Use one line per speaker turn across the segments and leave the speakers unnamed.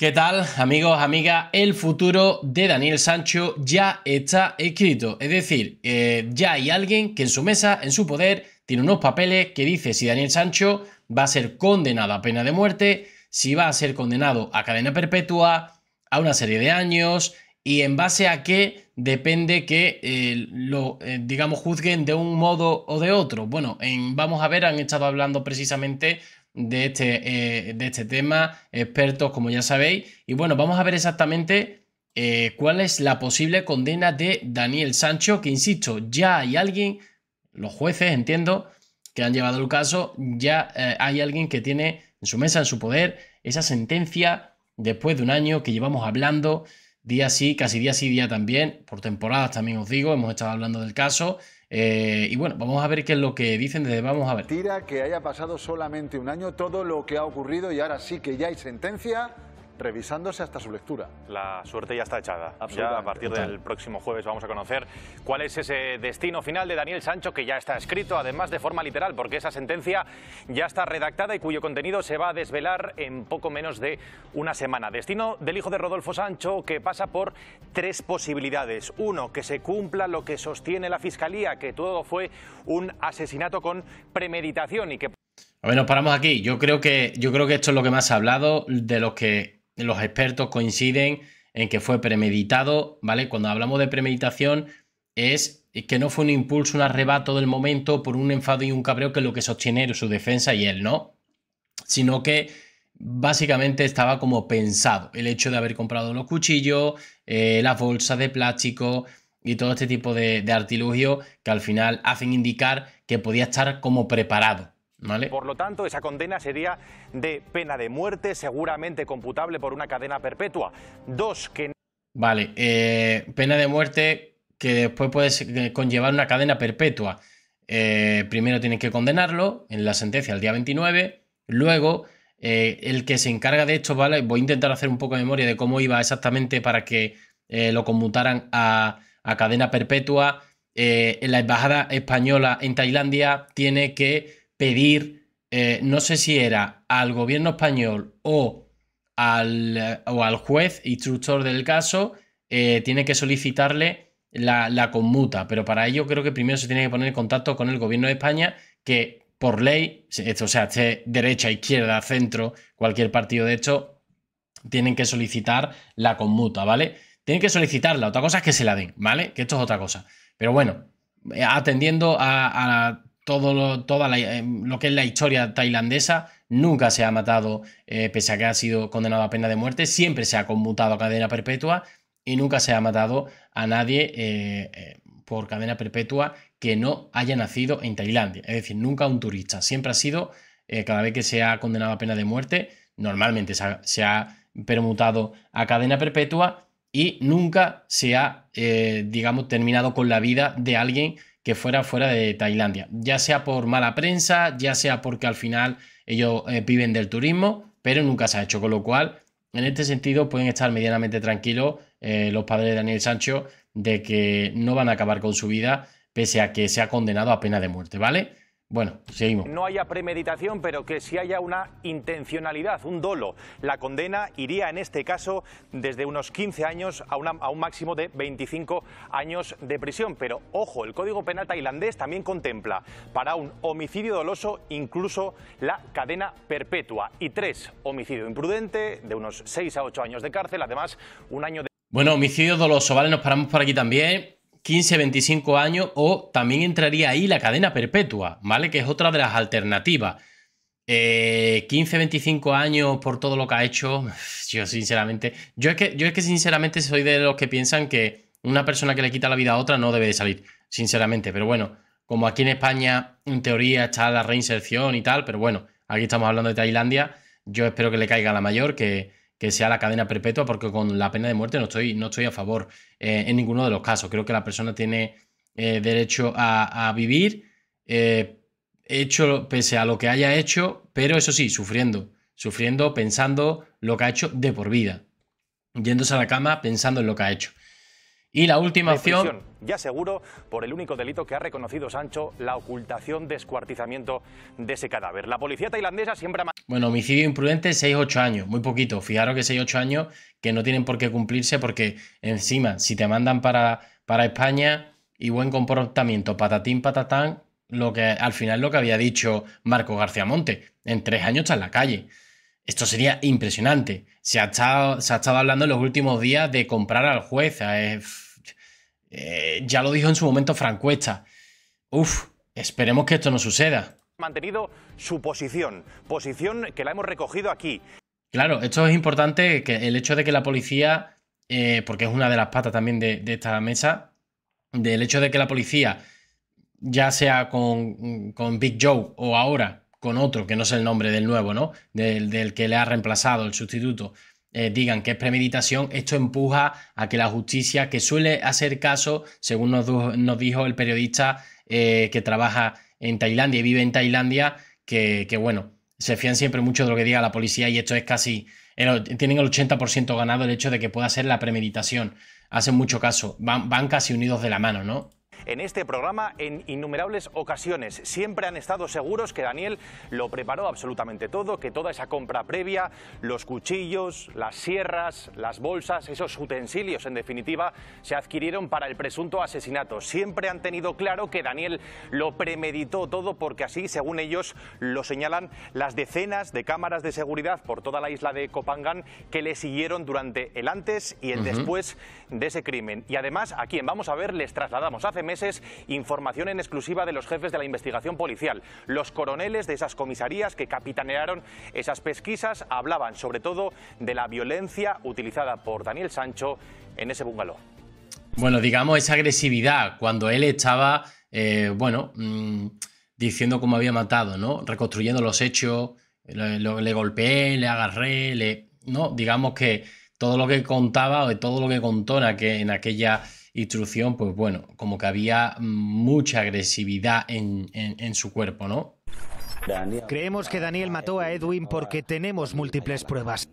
¿Qué tal, amigos, amigas? El futuro de Daniel Sancho ya está escrito. Es decir, eh, ya hay alguien que en su mesa, en su poder, tiene unos papeles que dice si Daniel Sancho va a ser condenado a pena de muerte, si va a ser condenado a cadena perpetua, a una serie de años y en base a qué depende que eh, lo, eh, digamos, juzguen de un modo o de otro. Bueno, en, vamos a ver, han estado hablando precisamente de este, eh, de este tema, expertos, como ya sabéis. Y bueno, vamos a ver exactamente eh, cuál es la posible condena de Daniel Sancho, que insisto, ya hay alguien, los jueces, entiendo, que han llevado el caso, ya eh, hay alguien que tiene en su mesa, en su poder, esa sentencia después de un año que llevamos hablando, día sí, casi día sí, día también, por temporadas también os digo, hemos estado hablando del caso. Eh, y bueno, vamos a ver qué es lo que dicen vamos a ver.
Tira que haya pasado solamente un año todo lo que ha ocurrido y ahora sí que ya hay sentencia revisándose hasta su lectura. La suerte ya está echada. a partir del próximo jueves vamos a conocer cuál es ese destino final de Daniel Sancho que ya está escrito, además de forma literal, porque esa sentencia ya está redactada y cuyo contenido se va a desvelar en poco menos de una semana. Destino del hijo de Rodolfo Sancho que pasa por tres posibilidades. Uno, que se cumpla lo que sostiene la Fiscalía, que todo fue un asesinato con premeditación y que...
A ver, nos paramos aquí. Yo creo que, yo creo que esto es lo que más ha hablado de los que los expertos coinciden en que fue premeditado, ¿vale? Cuando hablamos de premeditación es que no fue un impulso, un arrebato del momento por un enfado y un cabreo que lo que sostiene su defensa y él, ¿no? Sino que básicamente estaba como pensado el hecho de haber comprado los cuchillos, eh, las bolsas de plástico y todo este tipo de, de que al final hacen indicar que podía estar como preparado, por
lo tanto, esa condena sería de pena de muerte, seguramente computable por una cadena perpetua. Dos, que...
Vale, eh, pena de muerte que después puede eh, conllevar una cadena perpetua. Eh, primero tienen que condenarlo en la sentencia el día 29, luego el que se encarga de esto, ¿vale? Voy a intentar hacer un poco de memoria de cómo iba exactamente para que lo conmutaran a, a cadena perpetua. en la embajada española en Tailandia tiene que pedir, eh, no sé si era al gobierno español o al, o al juez instructor del caso, eh, tiene que solicitarle la, conmuta, pero para ello creo que primero se tiene que poner en contacto con el gobierno de España, que por ley, o sea, derecha, izquierda, centro, cualquier partido de hecho, tienen que solicitar la conmuta, ¿vale? Tienen que solicitarla, otra cosa es que se la den, ¿vale? Que esto es otra cosa. Pero bueno, eh, atendiendo a, a todo lo, toda eh, lo que es la historia tailandesa, nunca se ha matado, eh, pese a que ha sido condenado a pena de muerte, siempre se ha conmutado a cadena perpetua y nunca se ha matado a nadie eh, por cadena perpetua que no haya nacido en Tailandia. Es decir, nunca un turista. Siempre ha sido, cada vez que se ha condenado a pena de muerte, normalmente se ha, se ha permutado a cadena perpetua y nunca se ha, digamos, terminado con la vida de alguien que fuera fuera de Tailandia, ya sea por mala prensa, ya sea porque al final ellos eh, viven del turismo, pero nunca se ha hecho, con lo cual en este sentido pueden estar medianamente tranquilos eh, los padres de Daniel Sancho de que no van a acabar con su vida pese a que se ha condenado a pena de muerte, ¿vale? Bueno, seguimos. No
haya premeditación, pero que si haya una intencionalidad, un dolo. La condena iría en este caso desde unos 15 años a, a, un máximo de 25 años de prisión. Pero ojo, el Código Penal tailandés también contempla para un homicidio doloso incluso la cadena perpetua. Y tres, homicidio imprudente de unos 6 a 8 años de cárcel, además un año de...
Bueno, homicidio doloso, ¿vale? Nos paramos por aquí también. 15, 25 años o también entraría ahí la cadena perpetua, ¿vale? Que es otra de las alternativas. 15, eh, 25 años por todo lo que ha hecho, yo sinceramente, yo es que, yo es que sinceramente soy de los que piensan que una persona que le quita la vida a otra no debe de salir, sinceramente, pero bueno, como aquí en España en teoría está la reinserción y tal, pero bueno, aquí estamos hablando de Tailandia, yo espero que le caiga la mayor, que, que sea la cadena perpetua, porque con la pena de muerte no estoy, no estoy a favor eh, en ninguno de los casos. Creo que la persona tiene eh, derecho a, vivir, eh, hecho pese a lo que haya hecho, pero eso sí, sufriendo, sufriendo, pensando lo que ha hecho de por vida, yéndose a la cama pensando en lo que ha hecho. Y la última opción.
Ya seguro por el único delito que ha reconocido Sancho, la ocultación, descuartizamiento de ese cadáver. La policía tailandesa siempre.
Bueno, homicidio imprudente, 6-8 años, muy poquito. Fijaros que 6-8 años que no tienen por qué cumplirse porque encima, si te mandan para, para España y buen comportamiento, patatín, patatán, lo que al final lo que había dicho Marco García Monte, en tres años está en la calle. Esto sería impresionante. Se ha, estado, hablando en los últimos días de comprar al juez. Eh, eh, ya lo dijo en su momento Francuesta. Uf, esperemos que esto no suceda.
Mantenido su posición, posición que la hemos recogido aquí.
Claro, esto es importante, que el hecho de que la policía, eh, porque es una de las patas también de, esta mesa, del hecho de que la policía, ya sea con Big Joe o ahora, con otro, que no es el nombre del nuevo, ¿no? Del, que le ha reemplazado el sustituto, eh, digan que es premeditación, esto empuja a que la justicia, que suele hacer caso, según nos, dijo el periodista eh, que trabaja en Tailandia y vive en Tailandia, que, bueno, se fían siempre mucho de lo que diga la policía y esto es casi, tienen el 80% ganado el hecho de que pueda ser la premeditación. Hacen mucho caso, van, van casi unidos de la mano, ¿no?
en este programa en innumerables ocasiones. Siempre han estado seguros que Daniel lo preparó absolutamente todo, que toda esa compra previa, los cuchillos, las sierras, las bolsas, esos utensilios en definitiva, se adquirieron para el presunto asesinato. Siempre han tenido claro que Daniel lo premeditó todo porque así, según ellos, lo señalan las decenas de cámaras de seguridad por toda la isla de Copangán que le siguieron durante el antes y el después de ese crimen. Y además, a quien vamos a ver les trasladamos hace información en exclusiva de los jefes de la investigación policial. Los coroneles de esas comisarías que capitanearon esas pesquisas hablaban sobre todo de la violencia utilizada por Daniel Sancho en ese bungalow.
Bueno, digamos esa agresividad cuando él estaba, eh, bueno, mm, diciendo cómo había matado, ¿no? Reconstruyendo los hechos, le, golpeé, le agarré, le... No, digamos que todo lo que contaba o todo lo que contó en, aquella instrucción pues bueno, como que había mucha agresividad en, en su cuerpo, ¿no? Creemos que Daniel mató a Edwin porque tenemos múltiples pruebas.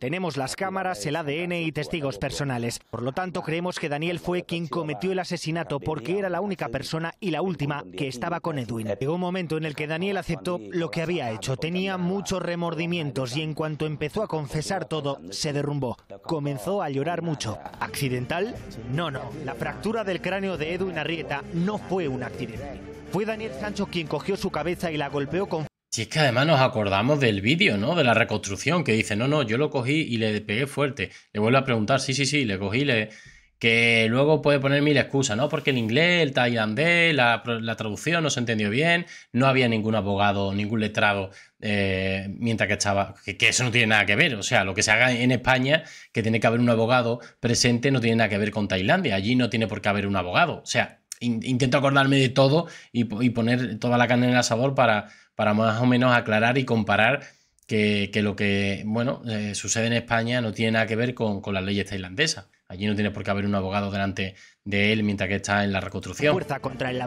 Tenemos las cámaras, el ADN y testigos personales. Por lo tanto, creemos que Daniel fue quien cometió el asesinato porque era la única persona y la última que estaba con Edwin. Llegó un momento en el que Daniel aceptó lo que había hecho. Tenía muchos remordimientos y en cuanto empezó a confesar todo, se derrumbó. Comenzó a llorar mucho. ¿Accidental? No, no. La fractura del cráneo de Edwin Arrieta no fue un accidente. Fue Daniel Sancho quien cogió su cabeza y la golpeó con...
Si es que además nos acordamos del vídeo, ¿no? De la reconstrucción, que dice, no, no, yo lo cogí y le pegué fuerte. Le vuelvo a preguntar, sí, sí, sí, le cogí, le... Que luego puede poner mil excusas, ¿no? Porque el inglés, el tailandés, la, traducción no se entendió bien, no había ningún abogado, ningún letrado eh, mientras que estaba. que, eso no tiene nada que ver. O sea, lo que se haga en España, que tiene que haber un abogado presente, no tiene nada que ver con Tailandia. Allí no tiene por qué haber un abogado. O sea, intento acordarme de todo y, poner toda la carne en el sabor para, más o menos aclarar y comparar que, lo que bueno eh, sucede en España no tiene nada que ver con, las leyes tailandesas. Allí no tiene por qué haber un abogado delante de él mientras que está en la reconstrucción. Fuerza
contra el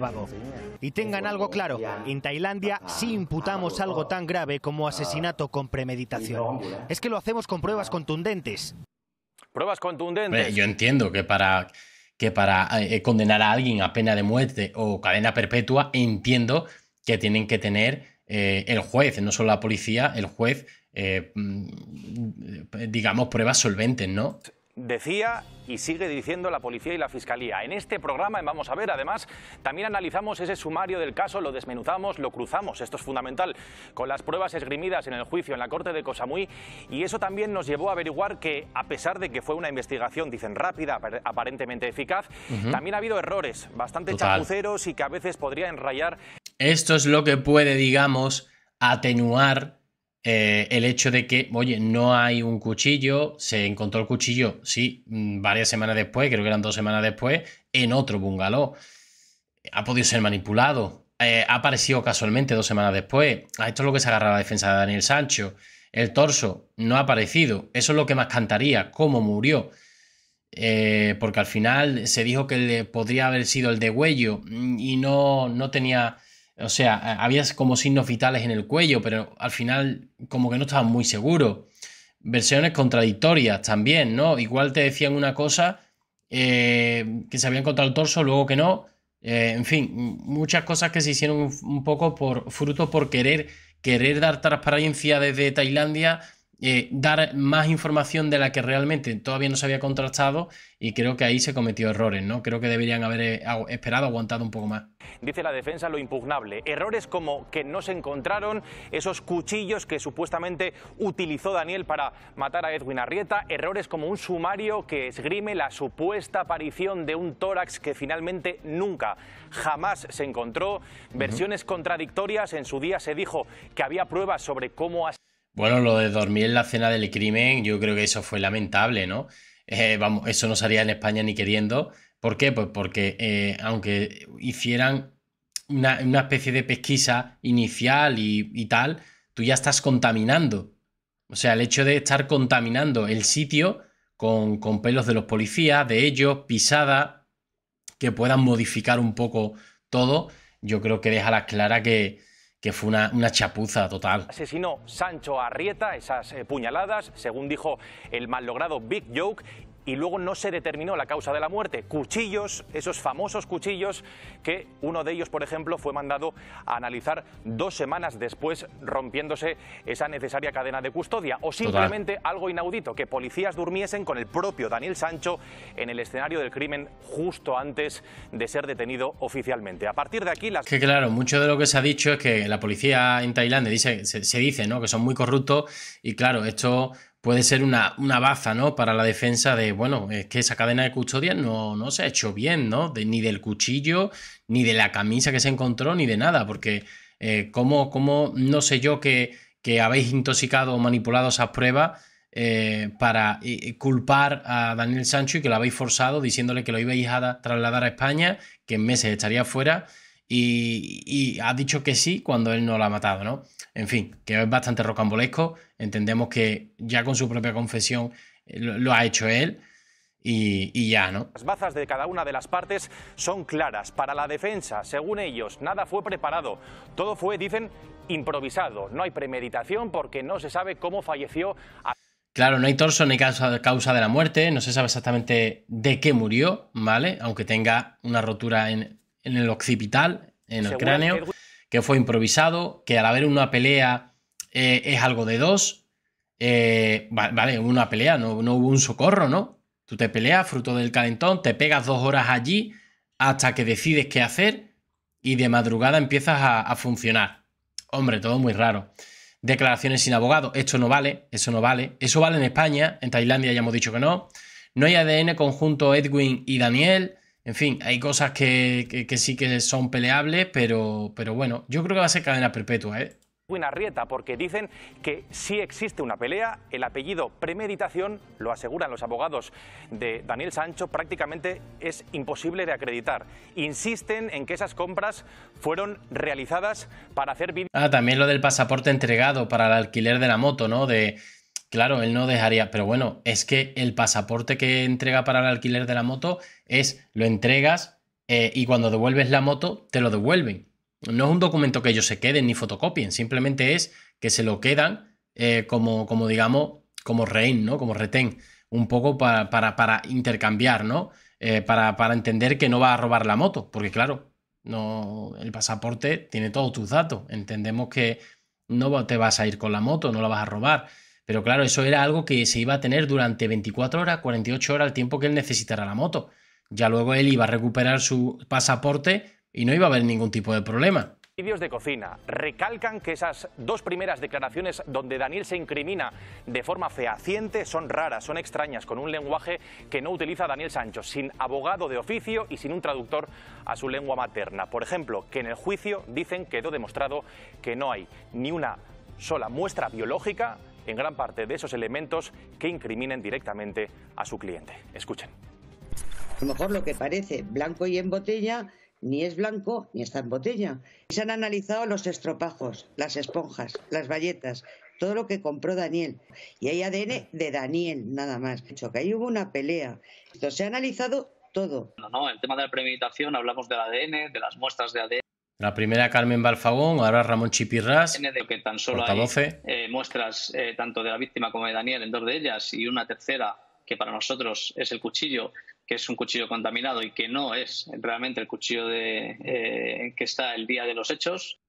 Y tengan algo claro, en Tailandia sí imputamos algo tan grave como asesinato con premeditación. Es que lo hacemos con pruebas contundentes.
Pruebas contundentes. yo entiendo que para que para eh, eh, condenar a alguien a pena de muerte o cadena perpetua, entiendo que tienen que tener eh, el juez, no solo la policía, el juez, mm, digamos, pruebas solventes, ¿no?
decía y sigue diciendo la policía y la fiscalía. En este programa, en Vamos a ver, además, también analizamos ese sumario del caso, lo desmenuzamos, lo cruzamos, esto es fundamental, con las pruebas esgrimidas en el juicio en la corte de muy y eso también nos llevó a averiguar que, a pesar de que fue una investigación, dicen rápida, aparentemente eficaz, también ha habido errores bastante chapuceros y que a veces podría enrayar.
Esto es lo que puede, digamos, atenuar eh, el hecho de que, oye, no hay un cuchillo, se encontró el cuchillo, sí, mm, varias semanas después, creo que eran dos semanas después, en otro bungalow. Ha podido ser manipulado, eh, ha aparecido casualmente dos semanas después. esto es lo que se agarra la defensa de Daniel Sancho. El torso no ha aparecido. Eso es lo que más cantaría, cómo murió. Eh, porque al final se dijo que le podría haber sido el degüello mm, y no, no tenía o sea, había como signos vitales en el cuello, pero al final como que no estaban muy seguros. Versiones contradictorias también, ¿no? Igual te decían una cosa eh, que se habían encontrado el torso, luego que no. Eh, en fin, muchas cosas que se hicieron un, poco por fruto por querer, querer dar transparencia desde Tailandia eh, dar más información de la que realmente todavía no se había contrastado y creo que ahí se cometió errores, ¿no? Creo que deberían haber eh, esperado, aguantado un poco más.
Dice la defensa lo impugnable. Errores como que no se encontraron esos cuchillos que supuestamente utilizó Daniel para matar a Edwin Arrieta. Errores como un sumario que esgrime la supuesta aparición de un tórax que finalmente nunca, jamás se encontró. Versiones contradictorias. En su día se dijo que había pruebas sobre cómo...
Bueno, lo de dormir en la cena del crimen, yo creo que eso fue lamentable, ¿no? Eh, vamos, eso no salía en España ni queriendo. ¿Por qué? Pues porque eh, aunque hicieran una, especie de pesquisa inicial y, tal, tú ya estás contaminando. O sea, el hecho de estar contaminando el sitio con, con, pelos de los policías, de ellos, pisada, que puedan modificar un poco todo, yo creo que deja la clara que, que fue una, chapuza total.
Asesinó Sancho Arrieta, esas eh, puñaladas, según dijo el mal logrado Big Joke, y luego no se determinó la causa de la muerte. Cuchillos, esos famosos cuchillos, que uno de ellos, por ejemplo, fue mandado a analizar dos semanas después, rompiéndose esa necesaria cadena de custodia. O simplemente algo inaudito, que policías durmiesen con el propio Daniel Sancho en el escenario del crimen justo antes de ser detenido oficialmente. A partir de aquí
las... Que claro, mucho de lo que se ha dicho es que la policía en Tailandia dice, se, dice ¿no? que son muy corruptos y claro, esto puede ser una, baza, ¿no? Para la defensa de, bueno, es que esa cadena de custodia no, se ha hecho bien, ¿no? De, ni del cuchillo, ni de la camisa que se encontró, ni de nada, porque eh, como ¿cómo, no sé yo que, que, habéis intoxicado o manipulado esas pruebas eh, para eh, culpar a Daniel Sancho y que lo habéis forzado diciéndole que lo ibais a trasladar a España, que en meses estaría fuera? y, ha dicho que sí cuando él no la ha matado, ¿no? En fin, que es bastante rocambolesco. Entendemos que ya con su propia confesión eh, lo, ha hecho él. Y, ya, ¿no?
Las bazas de cada una de las partes son claras. Para la defensa, según ellos, nada fue preparado. Todo fue, dicen, improvisado. No hay premeditación porque no se sabe cómo falleció.
Claro, no hay torso ni causa de la muerte. No se sabe exactamente de qué murió, ¿vale? Aunque tenga una rotura en en el occipital, en el cráneo, que fue improvisado, que al haber una pelea eh, es algo de dos. Eh, vale, una pelea, no, hubo un socorro, ¿no? Tú te peleas, fruto del calentón, te pegas dos horas allí hasta que decides qué hacer y de madrugada empiezas a, a funcionar. Hombre, todo muy raro. Declaraciones sin abogado, esto no vale, eso no vale. Eso vale en España, en Tailandia ya hemos dicho que no. No hay ADN conjunto Edwin y Daniel. En fin, hay cosas que, sí que son peleables, pero, pero bueno, yo creo que va a ser cadena perpetua, ¿eh?
rieta, porque dicen que si existe una pelea, el apellido premeditación, lo aseguran los abogados de Daniel Sancho, prácticamente es imposible de acreditar. Insisten en que esas compras fueron realizadas para hacer vídeos.
Ah, también lo del pasaporte entregado para el alquiler de la moto, ¿no? De, Claro, él no dejaría, pero bueno, es que el pasaporte que entrega para el alquiler de la moto es lo entregas eh, y cuando devuelves la moto te lo devuelven. No es un documento que ellos se queden ni fotocopien, simplemente es que se lo quedan eh, como, como, digamos, como rehén, ¿no? Como retén, un poco para, para intercambiar, ¿no? Eh, para, entender que no va a robar la moto, porque claro, no, el pasaporte tiene todos tus datos, entendemos que no te vas a ir con la moto, no la vas a robar. Pero claro, eso era algo que se iba a tener durante 24 horas, 48 horas, el tiempo que él necesitara la moto. Ya luego él iba a recuperar su pasaporte y no iba a haber ningún tipo de problema.
Vídeos de cocina recalcan que esas dos primeras declaraciones donde Daniel se incrimina de forma fehaciente son raras, son extrañas, con un lenguaje que no utiliza Daniel Sancho, sin abogado de oficio y sin un traductor a su lengua materna. Por ejemplo, que en el juicio dicen quedó demostrado que no hay ni una sola muestra biológica en gran parte de esos elementos que incriminen directamente a su cliente. Escuchen.
A lo mejor lo que parece blanco y en botella ni es blanco ni está en botella. Se han analizado los estropajos, las esponjas, las bayetas, todo lo que compró Daniel. Y hay ADN de Daniel, nada más. hecho, que ahí hubo una pelea. Entonces, se ha analizado todo. No, no, el tema de la
premeditación, hablamos del ADN,
de las muestras de ADN. La primera Carmen Balfagón, ahora Ramón Chipirras. Que tan solo hay eh, muestras eh, tanto de la
víctima como de Daniel en dos de ellas y una tercera que para nosotros es el cuchillo, que es un cuchillo contaminado y que no es realmente el cuchillo de, eh, que está el día de los hechos.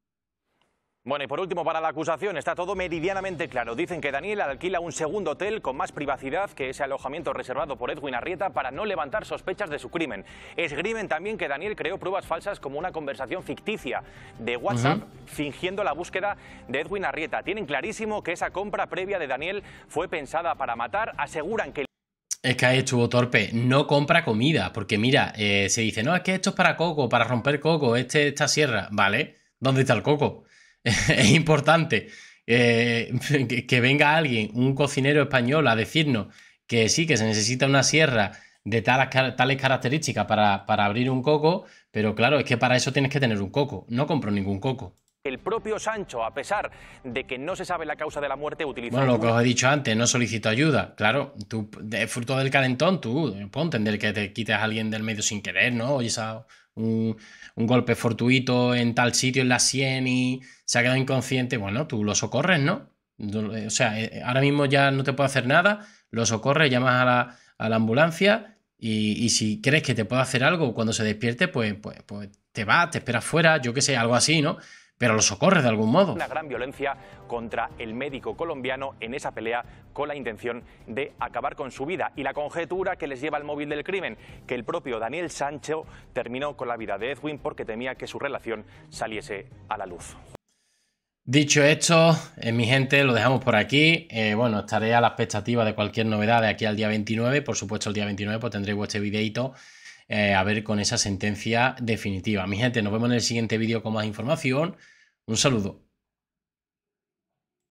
Bueno, y por último, para la acusación está todo meridianamente claro. Dicen que Daniel alquila un segundo hotel con más privacidad que ese alojamiento reservado por Edwin Arrieta para no levantar sospechas de su crimen. Esgrimen también que Daniel creó pruebas falsas como una conversación ficticia de WhatsApp fingiendo la búsqueda de Edwin Arrieta. Tienen clarísimo que esa compra previa de Daniel fue pensada para matar. Aseguran que...
Es que ahí estuvo torpe. No compra comida, porque mira, eh, se dice, no, es que esto es para Coco, para romper Coco, este, esta sierra. Vale, ¿dónde está el Coco? es importante eh, que, venga alguien, un cocinero español, a decirnos que sí, que se necesita una sierra de tales, características para, abrir un coco, pero claro, es que para eso tienes que tener un coco. No compro ningún coco.
El propio Sancho, a pesar de que no se sabe la causa de la muerte, utilizó. Bueno, lo que os
he dicho antes, no solicito ayuda. Claro, tú, fruto del calentón, tú puedes entender que te quites a alguien del medio sin querer, ¿no? O esa un, golpe fortuito en tal sitio, en la sien y se ha quedado inconsciente, bueno, tú lo socorres, ¿no? Eh, o sea, eh, eh, ahora mismo ya no te puedo hacer nada, lo socorres, llamas a la, ambulancia y, si crees que te puedo hacer algo cuando se despierte, pues, pues, pues te vas, te esperas fuera, yo qué sé, algo así, ¿no? pero lo socorre de algún modo. Una gran
violencia contra el médico colombiano en esa pelea con la intención de acabar con su vida y la conjetura que les lleva al móvil del crimen, que el propio Daniel Sancho terminó con la vida de Edwin porque temía que su relación saliese a la luz.
Dicho esto, eh, mi gente, lo dejamos por aquí. Eh, bueno, estaré a la expectativa de cualquier novedad de aquí al día 29. Por supuesto, el día 29 pues, tendréis vuestro videito eh, a ver con esa sentencia definitiva. Mi gente, nos vemos en el siguiente vídeo con más información. Un saludo.